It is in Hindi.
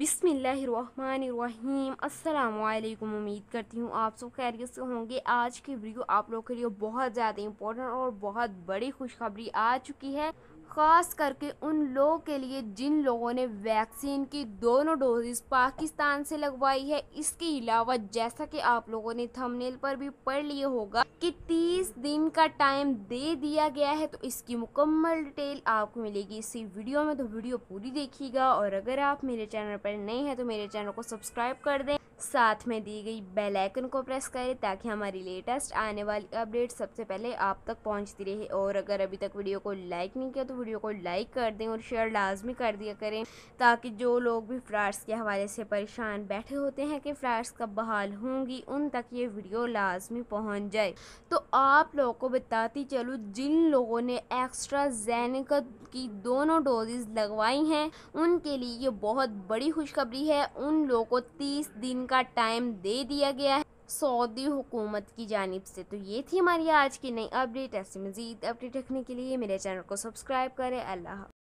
बिसमीम अल्लाम उम्मीद करती हूँ आप सब खैरियत से होंगे आज की वीडियो आप लोग के लिए बहुत ज़्यादा इम्पोर्टेंट और बहुत बड़ी खुशखबरी आ चुकी है ख़ास करके उन लोगों के लिए जिन लोगों ने वैक्सीन की दोनों डोजेज पाकिस्तान से लगवाई है इसके अलावा जैसा कि आप लोगों ने थंबनेल पर भी पढ़ लिए होगा कि 30 दिन का टाइम दे दिया गया है तो इसकी मुकम्मल डिटेल आपको मिलेगी इसी वीडियो में तो वीडियो पूरी देखिएगा और अगर आप मेरे चैनल पर नए हैं तो मेरे चैनल को सब्सक्राइब कर दें साथ में दी गई बेल आइकन को प्रेस करें ताकि हमारी लेटेस्ट आने वाली अपडेट सबसे पहले आप तक पहुंचती रहे और अगर अभी तक वीडियो को लाइक नहीं किया तो वीडियो को लाइक कर दें और शेयर लाजमी कर दिया करें ताकि जो लोग भी फ्राड्स के हवाले से परेशान बैठे होते हैं कि फ्राड्स कब बहाल होंगी उन तक ये वीडियो लाजमी पहुँच जाए तो आप लोगों को बताती चलूँ जिन लोगों ने एक्स्ट्रा जैनिका की दोनों डोजेज लगवाई हैं उनके लिए ये बहुत बड़ी खुशखबरी है उन लोगों को तीस दिन का टाइम दे दिया गया है सऊदी हुकूमत की जानब से तो ये थी हमारी आज की नई अपडेट ऐसी मज़ीद अपडेट रखने के लिए मेरे चैनल को सब्सक्राइब करें अल्लाह